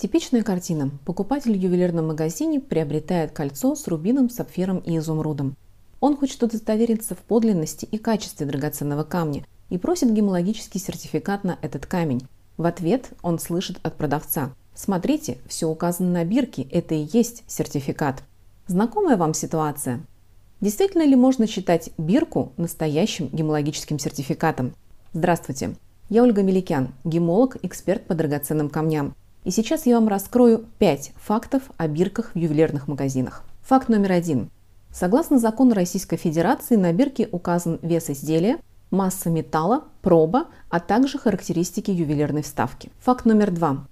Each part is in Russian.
Типичная картина. Покупатель в ювелирном магазине приобретает кольцо с рубином, сапфиром и изумрудом. Он хочет удостовериться в подлинности и качестве драгоценного камня и просит гемологический сертификат на этот камень. В ответ он слышит от продавца. Смотрите, все указано на бирке, это и есть сертификат. Знакомая вам ситуация? Действительно ли можно считать бирку настоящим гемологическим сертификатом? Здравствуйте, я Ольга Меликян, гемолог, эксперт по драгоценным камням. И сейчас я вам раскрою 5 фактов о бирках в ювелирных магазинах. Факт номер один. Согласно закону Российской Федерации, на бирке указан вес изделия, масса металла, проба, а также характеристики ювелирной вставки. Факт номер два.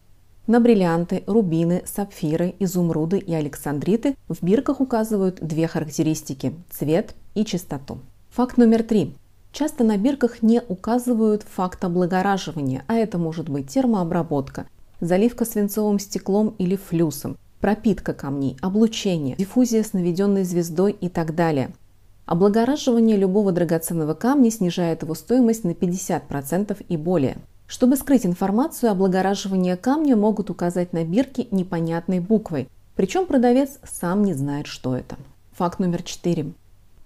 На бриллианты, рубины, сапфиры, изумруды и александриты в бирках указывают две характеристики – цвет и чистоту. Факт номер три. Часто на бирках не указывают факт облагораживания, а это может быть термообработка, заливка свинцовым стеклом или флюсом, пропитка камней, облучение, диффузия с наведенной звездой и так далее. Облагораживание любого драгоценного камня снижает его стоимость на 50% и более. Чтобы скрыть информацию, облагораживание камня могут указать на бирке непонятной буквой, причем продавец сам не знает, что это. Факт номер 4.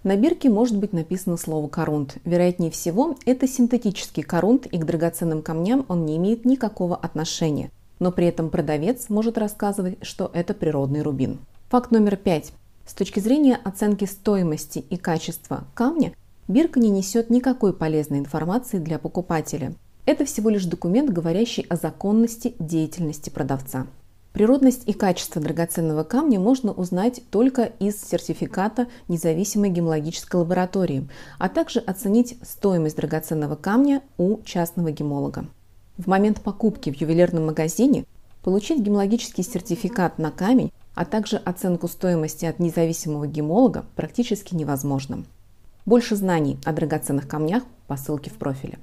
На бирке может быть написано слово «корунт». Вероятнее всего, это синтетический корунт, и к драгоценным камням он не имеет никакого отношения – но при этом продавец может рассказывать, что это природный рубин. Факт номер пять. С точки зрения оценки стоимости и качества камня, бирка не несет никакой полезной информации для покупателя. Это всего лишь документ, говорящий о законности деятельности продавца. Природность и качество драгоценного камня можно узнать только из сертификата независимой гемологической лаборатории, а также оценить стоимость драгоценного камня у частного гемолога. В момент покупки в ювелирном магазине получить гемологический сертификат на камень, а также оценку стоимости от независимого гемолога практически невозможно. Больше знаний о драгоценных камнях по ссылке в профиле.